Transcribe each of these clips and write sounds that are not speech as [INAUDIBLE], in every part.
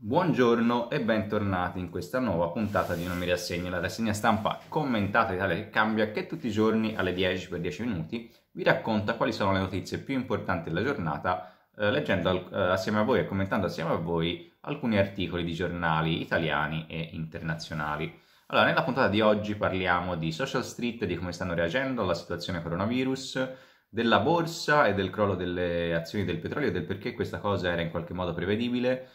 Buongiorno e bentornati in questa nuova puntata di Non mi rassegno, la rassegna stampa commentata Italia che Cambia che tutti i giorni alle 10 per 10 minuti vi racconta quali sono le notizie più importanti della giornata eh, leggendo eh, assieme a voi e commentando assieme a voi alcuni articoli di giornali italiani e internazionali. Allora, nella puntata di oggi parliamo di Social Street, di come stanno reagendo alla situazione coronavirus, della borsa e del crollo delle azioni del petrolio e del perché questa cosa era in qualche modo prevedibile,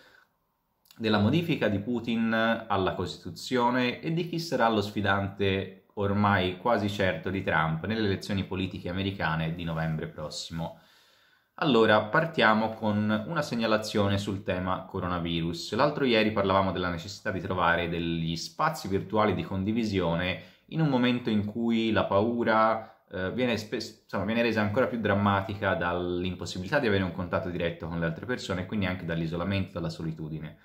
della modifica di Putin alla Costituzione e di chi sarà lo sfidante ormai quasi certo di Trump nelle elezioni politiche americane di novembre prossimo. Allora, partiamo con una segnalazione sul tema coronavirus. L'altro ieri parlavamo della necessità di trovare degli spazi virtuali di condivisione in un momento in cui la paura eh, viene, spesso, insomma, viene, resa ancora più drammatica dall'impossibilità di avere un contatto diretto con le altre persone e quindi anche dall'isolamento, dalla solitudine.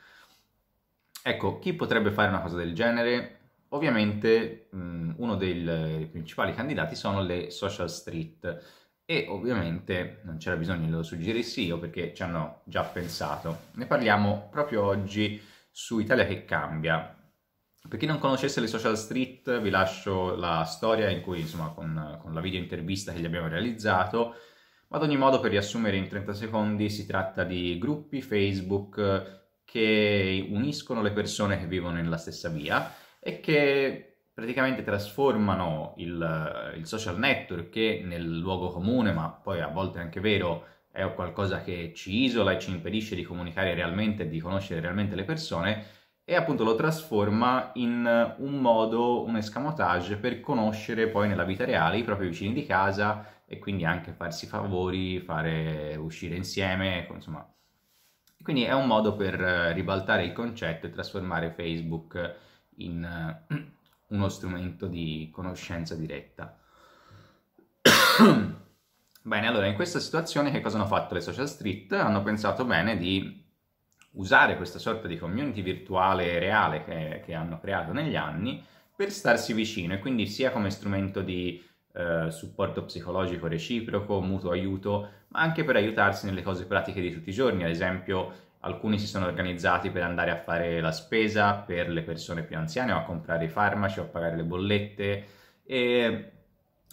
Ecco, chi potrebbe fare una cosa del genere? Ovviamente mh, uno dei eh, principali candidati sono le social street e ovviamente non c'era bisogno, lo suggerissi io perché ci hanno già pensato. Ne parliamo proprio oggi su Italia che cambia. Per chi non conoscesse le social street vi lascio la storia in cui insomma con, con la video intervista che gli abbiamo realizzato ma ad ogni modo, per riassumere in 30 secondi, si tratta di gruppi Facebook che uniscono le persone che vivono nella stessa via e che praticamente trasformano il, il social network che nel luogo comune, ma poi a volte anche vero, è qualcosa che ci isola e ci impedisce di comunicare realmente e di conoscere realmente le persone, e appunto lo trasforma in un modo, un escamotage per conoscere poi nella vita reale i propri vicini di casa e quindi anche farsi favori, fare uscire insieme, insomma quindi è un modo per eh, ribaltare il concetto e trasformare Facebook in eh, uno strumento di conoscenza diretta. [COUGHS] bene, allora in questa situazione che cosa hanno fatto le social street? Hanno pensato bene di usare questa sorta di community virtuale reale che, che hanno creato negli anni per starsi vicino e quindi sia come strumento di eh, supporto psicologico reciproco, mutuo aiuto, ma anche per aiutarsi nelle cose pratiche di tutti i giorni, ad esempio alcuni si sono organizzati per andare a fare la spesa per le persone più anziane o a comprare i farmaci o a pagare le bollette e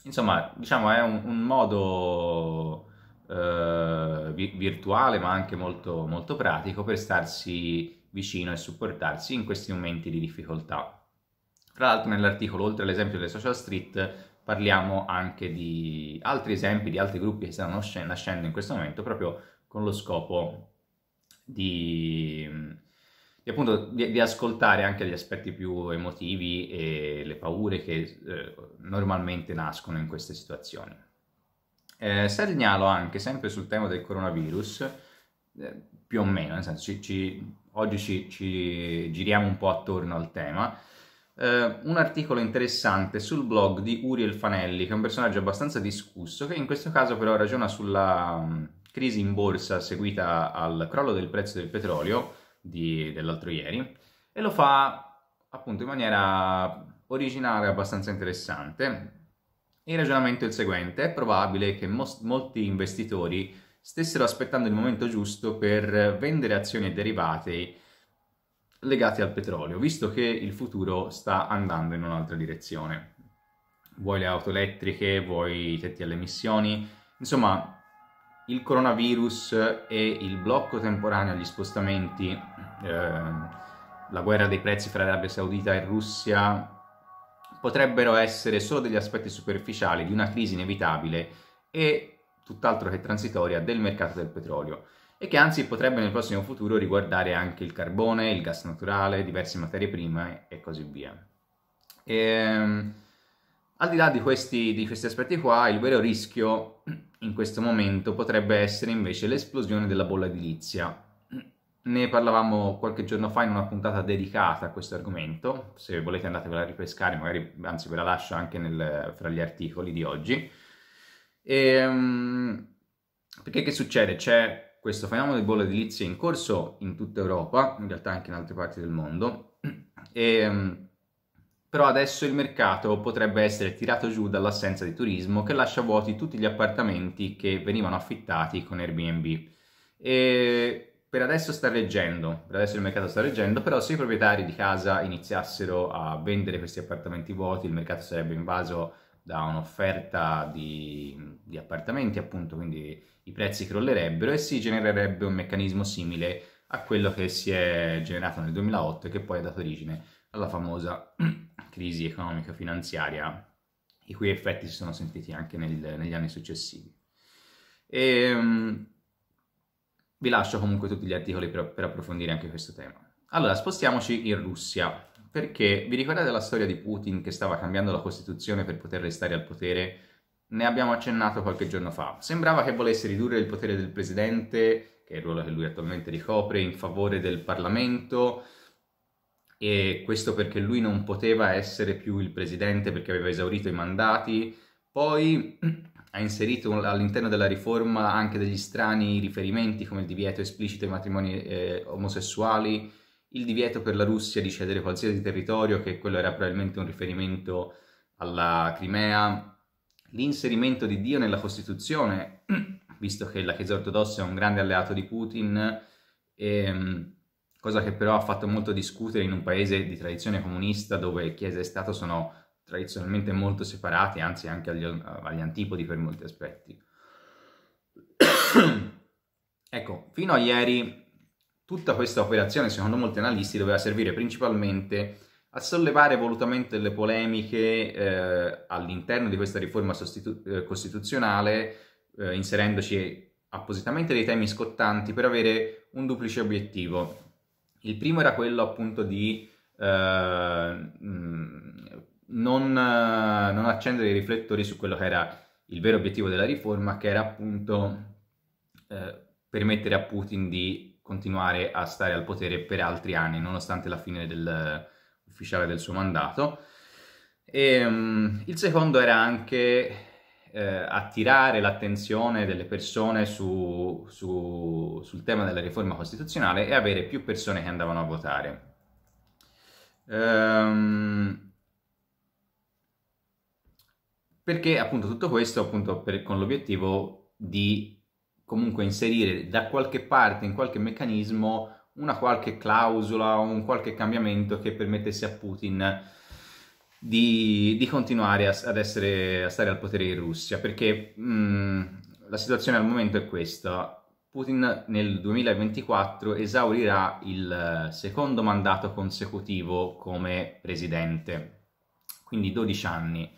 insomma diciamo è un, un modo eh, virtuale ma anche molto, molto pratico per starsi vicino e supportarsi in questi momenti di difficoltà. Tra l'altro nell'articolo, oltre all'esempio delle social street, parliamo anche di altri esempi, di altri gruppi che stanno nascendo in questo momento proprio con lo scopo di, di appunto di, di, ascoltare anche gli aspetti più emotivi e le paure che eh, normalmente nascono in queste situazioni. Eh, segnalo anche, sempre sul tema del coronavirus, eh, più o meno, nel senso ci, ci, oggi ci, ci giriamo un po' attorno al tema, eh, un articolo interessante sul blog di Uriel Fanelli, che è un personaggio abbastanza discusso, che in questo caso però ragiona sulla mm, crisi in borsa seguita al crollo del prezzo del petrolio dell'altro ieri e lo fa appunto in maniera originale abbastanza interessante. Il ragionamento è il seguente, è probabile che most, molti investitori stessero aspettando il momento giusto per vendere azioni e derivati legati al petrolio, visto che il futuro sta andando in un'altra direzione. Vuoi le auto elettriche, vuoi i tetti alle emissioni, insomma il coronavirus e il blocco temporaneo agli spostamenti, eh, la guerra dei prezzi fra Arabia Saudita e Russia, potrebbero essere solo degli aspetti superficiali di una crisi inevitabile e tutt'altro che transitoria del mercato del petrolio e che anzi potrebbe nel prossimo futuro riguardare anche il carbone, il gas naturale, diverse materie prime e così via. E, ehm, al di là di questi, di questi aspetti qua, il vero rischio in questo momento potrebbe essere invece l'esplosione della bolla edilizia. Ne parlavamo qualche giorno fa in una puntata dedicata a questo argomento, se volete andatevela a ripescare, magari anzi ve la lascio anche nel, fra gli articoli di oggi. E, ehm, perché che succede? C'è questo fenomeno di bolla è in corso in tutta Europa, in realtà anche in altre parti del mondo, [CLEARS THROAT] e, mm, però adesso il mercato potrebbe essere tirato giù dall'assenza di turismo che lascia vuoti tutti gli appartamenti che venivano affittati con Airbnb. E per adesso sta reggendo, per adesso il mercato sta reggendo, però se i proprietari di casa iniziassero a vendere questi appartamenti vuoti il mercato sarebbe invaso da un'offerta di, di, appartamenti, appunto, quindi i prezzi crollerebbero e si genererebbe un meccanismo simile a quello che si è generato nel 2008 e che poi ha dato origine alla famosa [CLEARS THROAT] crisi economica finanziaria i cui effetti si sono sentiti anche nel, negli anni successivi. E, um, vi lascio comunque tutti gli articoli per, per approfondire anche questo tema. Allora, spostiamoci in Russia. Perché vi ricordate la storia di Putin che stava cambiando la Costituzione per poter restare al potere? Ne abbiamo accennato qualche giorno fa. Sembrava che volesse ridurre il potere del presidente, che è il ruolo che lui attualmente ricopre, in favore del Parlamento, e questo perché lui non poteva essere più il presidente perché aveva esaurito i mandati. Poi [CLEARS THROAT] ha inserito all'interno della riforma anche degli strani riferimenti come il divieto esplicito ai matrimoni eh, omosessuali il divieto per la Russia di cedere qualsiasi territorio, che quello era probabilmente un riferimento alla Crimea, l'inserimento di Dio nella Costituzione, [CLEARS THROAT] visto che la Chiesa ortodossa è un grande alleato di Putin, e, ehm, cosa che però ha fatto molto discutere in un paese di tradizione comunista dove Chiesa e Stato sono tradizionalmente molto separati, anzi anche agli, agli antipodi per molti aspetti. [CLEARS THROAT] ecco, fino a ieri Tutta questa operazione, secondo molti analisti, doveva servire principalmente a sollevare volutamente le polemiche eh, all'interno di questa riforma sostitu- eh, costituzionale, eh, inserendoci appositamente dei temi scottanti per avere un duplice obiettivo. Il primo era quello appunto di eh, non, non, accendere i riflettori su quello che era il vero obiettivo della riforma, che era appunto eh, permettere a Putin di continuare a stare al potere per altri anni, nonostante la fine del, ufficiale del suo mandato. E, um, il secondo era anche eh, attirare l'attenzione delle persone su, su, sul tema della riforma costituzionale e avere più persone che andavano a votare. Um, perché appunto tutto questo appunto per, con l'obiettivo di comunque inserire da qualche parte, in qualche meccanismo, una qualche clausola o un qualche cambiamento che permettesse a Putin di, di continuare a, ad essere, a stare al potere in Russia, perché mh, mm, la situazione al momento è questa. Putin nel 2024 esaurirà il secondo mandato consecutivo come presidente, quindi 12 anni.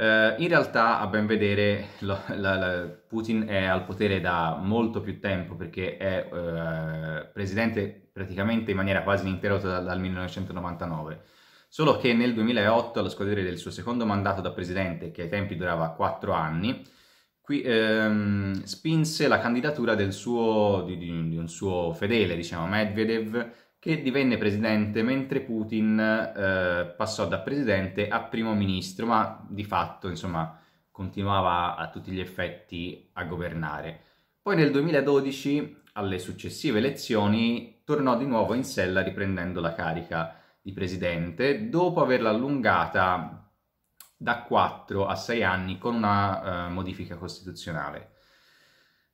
Eh, in realtà, a ben vedere, la, la, la, Putin è al potere da molto più tempo perché è eh, presidente praticamente in maniera quasi ininterrotta dal, dal 1999. Solo che nel 2008, allo scadere del suo secondo mandato da presidente, che ai tempi durava quattro anni, qui, ehm, spinse la candidatura suo, di, di, di, un suo fedele, diciamo, Medvedev, che divenne presidente mentre Putin eh, passò da presidente a primo ministro, ma di fatto insomma, continuava a tutti gli effetti a governare. Poi nel 2012, alle successive elezioni, tornò di nuovo in sella riprendendo la carica di presidente dopo averla allungata da 4 a 6 anni con una eh, modifica costituzionale.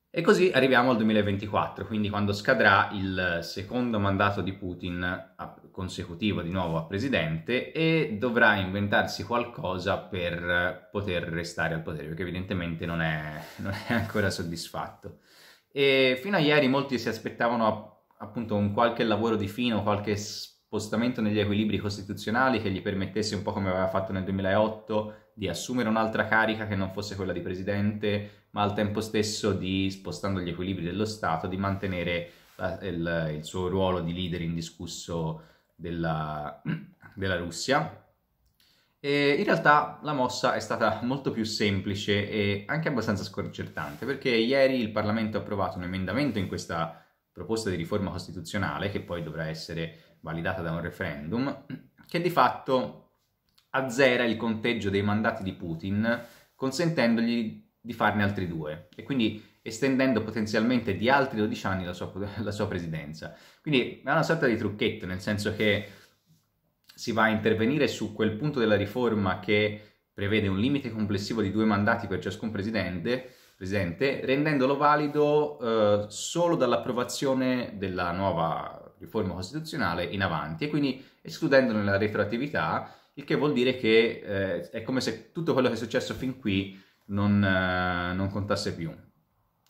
E così arriviamo al 2024, quindi quando scadrà il secondo mandato di Putin consecutivo di nuovo a presidente e dovrà inventarsi qualcosa per poter restare al potere, perché evidentemente non è, non è ancora soddisfatto. E fino a ieri molti si aspettavano appunto un qualche lavoro di fino, qualche spostamento negli equilibri costituzionali che gli permettesse, un po' come aveva fatto nel 2008, di assumere un'altra carica che non fosse quella di presidente, ma al tempo stesso di, spostando gli equilibri dello Stato, di mantenere la, il, il, suo ruolo di leader indiscusso della, [CLEARS THROAT] della Russia. E in realtà la mossa è stata [LAUGHS] molto più semplice e anche abbastanza sconcertante, perché ieri il Parlamento ha approvato un emendamento in questa proposta di riforma costituzionale, che poi dovrà essere validata da un referendum, [CLEARS THROAT] che di fatto azzera il conteggio dei mandati di Putin, consentendogli di farne altri due e quindi estendendo potenzialmente di altri 12 anni la sua, [LAUGHS] la sua presidenza. Quindi è una sorta di trucchetto, nel senso che si va a intervenire su quel punto della riforma che prevede un limite complessivo di due mandati per ciascun presidente, presidente rendendolo valido eh, solo dall'approvazione della nuova riforma costituzionale in avanti e quindi escludendone la retroattività, il che vuol dire che eh, è come se tutto quello che è successo fin qui non, eh, non contasse più.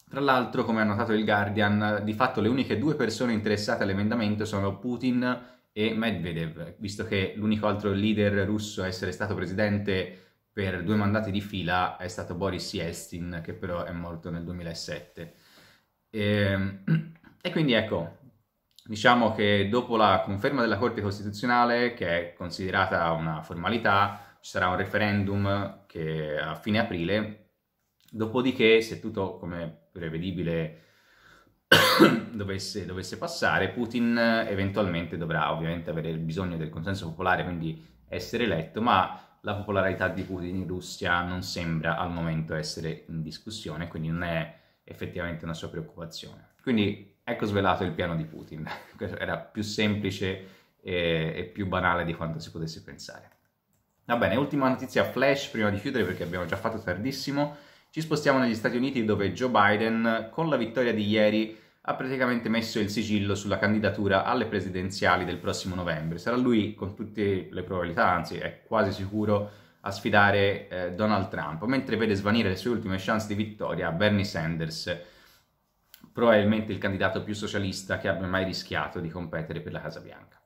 Tra l'altro, come ha notato il Guardian, di fatto le uniche due persone interessate all'emendamento sono Putin e Medvedev, visto che l'unico altro leader russo a essere stato presidente per due mandati di fila è stato Boris Yeltsin, che però è morto nel 2007. E, ehm, [CLEARS THROAT] e quindi ecco, diciamo che dopo la conferma della Corte Costituzionale, che è considerata una formalità, ci sarà un referendum che a fine aprile, dopodiché se tutto come prevedibile [COUGHS] dovesse, dovesse passare, Putin eh, eventualmente dovrà ovviamente avere bisogno del consenso popolare, quindi essere eletto, ma la popolarità di Putin in Russia non sembra al momento essere in discussione, quindi non è effettivamente una sua preoccupazione. Quindi ecco svelato il piano di Putin, [LAUGHS] era più semplice e, eh, e più banale di quanto si potesse pensare. Va bene, ultima notizia flash prima di chiudere perché abbiamo già fatto tardissimo. Ci spostiamo negli Stati Uniti dove Joe Biden con la vittoria di ieri ha praticamente messo il sigillo sulla candidatura alle presidenziali del prossimo novembre. Sarà lui con tutte le probabilità, anzi è quasi sicuro, a sfidare eh, Donald Trump, mentre vede svanire le sue ultime chance di vittoria Bernie Sanders, probabilmente il candidato più socialista che abbia mai rischiato di competere per la Casa Bianca.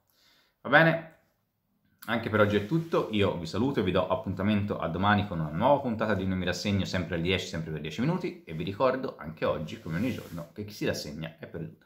Va bene? Anche per oggi è tutto, io vi saluto e vi do appuntamento a domani con una nuova puntata di Non mi rassegno sempre alle 10, sempre per 10 minuti e vi ricordo anche oggi, come ogni giorno, che chi si rassegna è perduto.